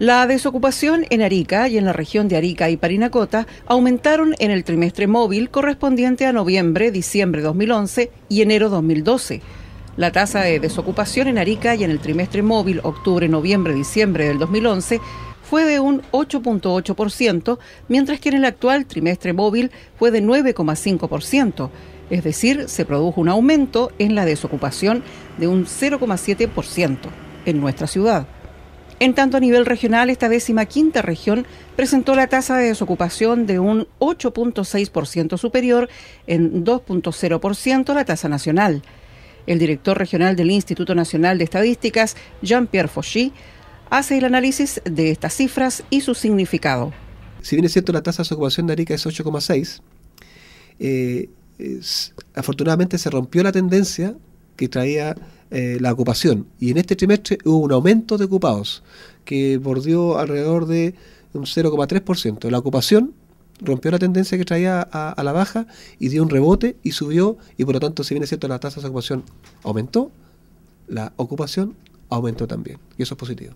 La desocupación en Arica y en la región de Arica y Parinacota aumentaron en el trimestre móvil correspondiente a noviembre, diciembre 2011 y enero 2012. La tasa de desocupación en Arica y en el trimestre móvil octubre, noviembre, diciembre del 2011 fue de un 8.8%, mientras que en el actual trimestre móvil fue de 9,5%. Es decir, se produjo un aumento en la desocupación de un 0,7% en nuestra ciudad. En tanto, a nivel regional, esta décima quinta región presentó la tasa de desocupación de un 8.6% superior en 2.0% la tasa nacional. El director regional del Instituto Nacional de Estadísticas, Jean-Pierre Fauchy, hace el análisis de estas cifras y su significado. Si bien es cierto, la tasa de desocupación de Arica es 8,6, eh, afortunadamente se rompió la tendencia que traía eh, la ocupación. Y en este trimestre hubo un aumento de ocupados que bordeó alrededor de un 0,3%. La ocupación rompió la tendencia que traía a, la baja y dio un rebote y subió y por lo tanto, si bien es cierto, la tasa de ocupación aumentó, la ocupación aumentó también. Y eso es positivo.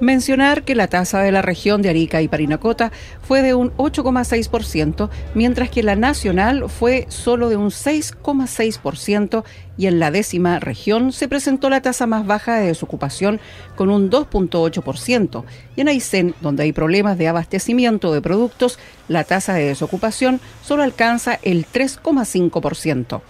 Mencionar que la tasa de la región de Arica y Parinacota fue de un 8,6%, mientras que la nacional fue solo de un 6,6% y en la décima región se presentó la tasa más baja de desocupación con un 2,8%. Y en Aysén, donde hay problemas de abastecimiento de productos, la tasa de desocupación solo alcanza el 3,5%.